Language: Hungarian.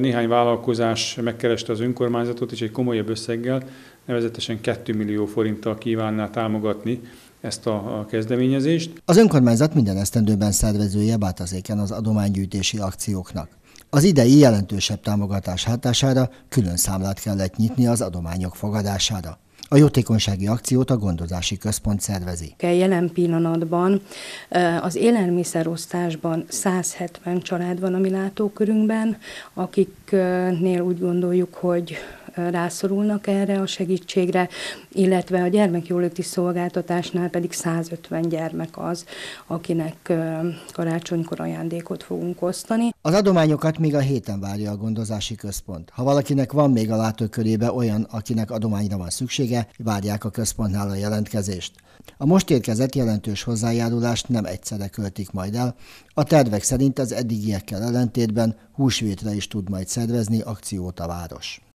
Néhány vállalkozás megkereste az önkormányzatot, és egy komolyabb összeggel, nevezetesen 2 millió forinttal kívánná támogatni ezt a kezdeményezést. Az önkormányzat minden esztendőben szervezője Bátazéken az adománygyűjtési akcióknak. Az idei jelentősebb támogatás hatására külön számlát kellett nyitni az adományok fogadására. A jótékonysági akciót a gondozási központ szervezi. Jelen pillanatban eh, az élelmiszerosztásban 170 család van a mi látókörünkben, akiknél úgy gondoljuk, hogy rászorulnak erre a segítségre, illetve a gyermekjóléti szolgáltatásnál pedig 150 gyermek az, akinek karácsonykor ajándékot fogunk osztani. Az adományokat még a héten várja a gondozási központ. Ha valakinek van még a látókörébe olyan, akinek adományra van szüksége, várják a központnál a jelentkezést. A most érkezett jelentős hozzájárulást nem egyszerre költik majd el. A tervek szerint az eddigiekkel ellentétben húsvétre is tud majd szervezni akciót a város.